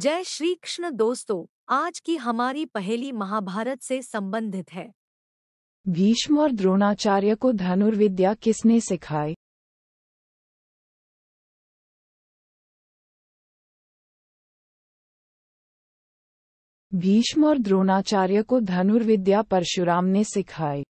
जय श्री कृष्ण दोस्तों आज की हमारी पहली महाभारत से संबंधित है भीष्म और द्रोणाचार्य को धनुर्विद्या किसने सिखाई भीष्म और द्रोणाचार्य को धनुर्विद्या परशुराम ने सिखाई